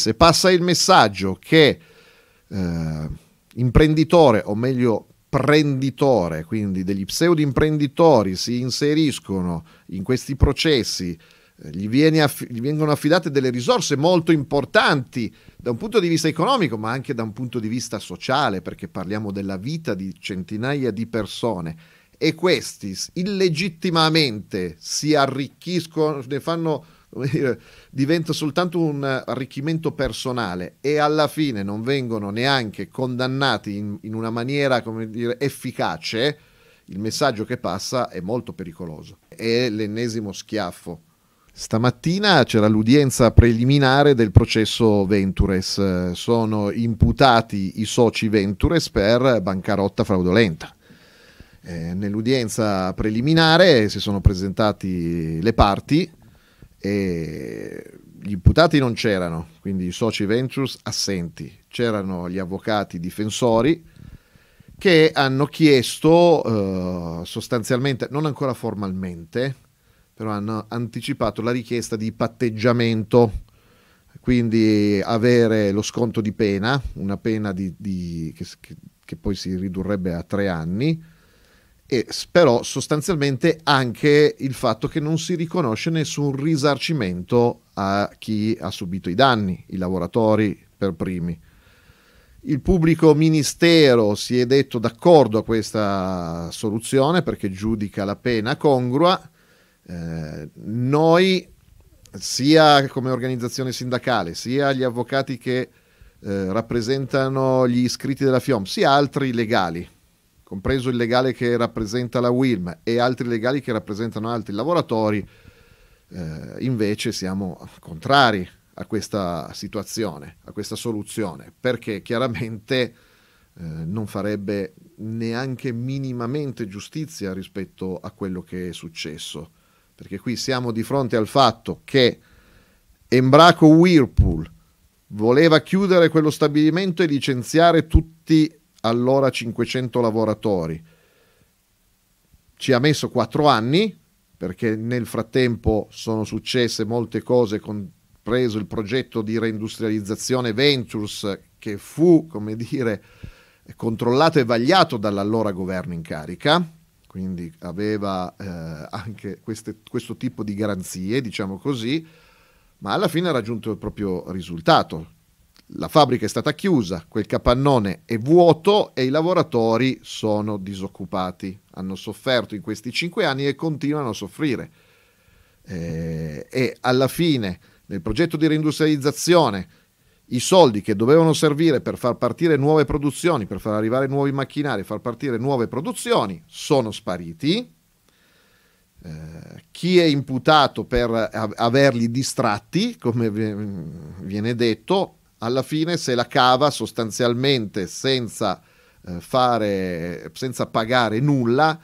se passa il messaggio che eh, imprenditore, o meglio prenditore, quindi degli pseudo imprenditori si inseriscono in questi processi, eh, gli, gli vengono affidate delle risorse molto importanti da un punto di vista economico, ma anche da un punto di vista sociale, perché parliamo della vita di centinaia di persone e questi illegittimamente si arricchiscono, ne fanno diventa soltanto un arricchimento personale e alla fine non vengono neanche condannati in, in una maniera dire, efficace, il messaggio che passa è molto pericoloso. È l'ennesimo schiaffo. Stamattina c'era l'udienza preliminare del processo Ventures. Sono imputati i soci Ventures per bancarotta fraudolenta. Eh, nell'udienza preliminare si sono presentati le parti e gli imputati non c'erano, quindi i soci Ventures assenti, c'erano gli avvocati difensori che hanno chiesto eh, sostanzialmente, non ancora formalmente, però hanno anticipato la richiesta di patteggiamento, quindi avere lo sconto di pena, una pena di, di, che, che, poi si ridurrebbe a tre anni, e però sostanzialmente anche il fatto che non si riconosce nessun risarcimento a chi ha subito i danni, i lavoratori per primi. Il pubblico ministero si è detto d'accordo a questa soluzione perché giudica la pena congrua. Eh, noi, sia come organizzazione sindacale, sia gli avvocati che eh, rappresentano gli iscritti della FIOM, sia altri legali, compreso il legale che rappresenta la WILM e altri legali che rappresentano altri lavoratori, eh, invece siamo contrari a questa situazione, a questa soluzione, perché chiaramente eh, non farebbe neanche minimamente giustizia rispetto a quello che è successo, perché qui siamo di fronte al fatto che Embraco Whirlpool voleva chiudere quello stabilimento e licenziare tutti allora 500 lavoratori. Ci ha messo 4 anni perché nel frattempo sono successe molte cose, compreso il progetto di reindustrializzazione Ventures che fu, come dire, controllato e vagliato dall'allora governo in carica, quindi aveva eh, anche queste, questo tipo di garanzie, diciamo così, ma alla fine ha raggiunto il proprio risultato, la fabbrica è stata chiusa, quel capannone è vuoto e i lavoratori sono disoccupati. Hanno sofferto in questi cinque anni e continuano a soffrire. Eh, e alla fine nel progetto di reindustrializzazione i soldi che dovevano servire per far partire nuove produzioni, per far arrivare nuovi macchinari, far partire nuove produzioni, sono spariti. Eh, chi è imputato per averli distratti, come viene detto, alla fine se la cava sostanzialmente senza, eh, fare, senza pagare nulla